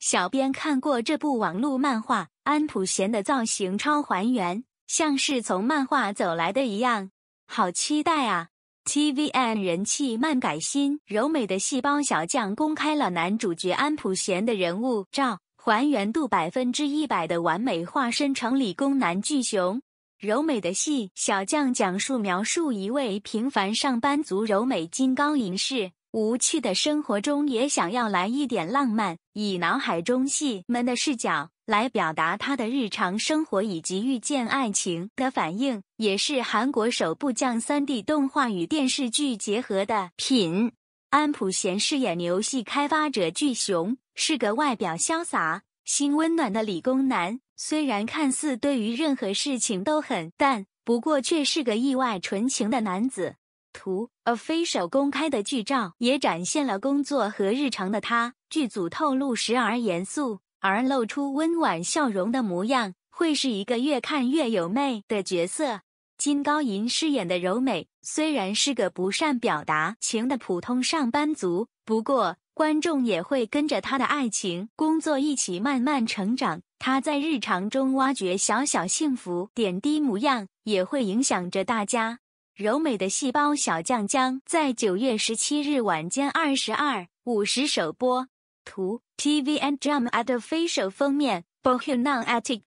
小编看过这部网络漫画，安普贤的造型超还原，像是从漫画走来的一样，好期待啊！TVN 人气漫改新柔美的细胞小将公开了男主角安普贤的人物照，还原度百分之一百的完美化身成理工男巨熊。柔美的戏小将讲述描述一位平凡上班族柔美金刚银饰。无趣的生活中也想要来一点浪漫，以脑海中戏们的视角来表达他的日常生活以及遇见爱情的反应，也是韩国首部将 3D 动画与电视剧结合的品。安普贤饰演游戏开发者巨雄，是个外表潇洒、心温暖的理工男。虽然看似对于任何事情都很淡，不过却是个意外纯情的男子。图 official 公开的剧照也展现了工作和日常的他。剧组透露，时而严肃，而露出温婉笑容的模样，会是一个越看越有魅的角色。金高银饰演的柔美，虽然是个不善表达情的普通上班族，不过观众也会跟着他的爱情、工作一起慢慢成长。他在日常中挖掘小小幸福点滴模样，也会影响着大家。柔美的细胞小将将在九月十七日晚间二十二五十首播。图 TVN d r u m p at 的非首封面 Bo h i u n a t t i c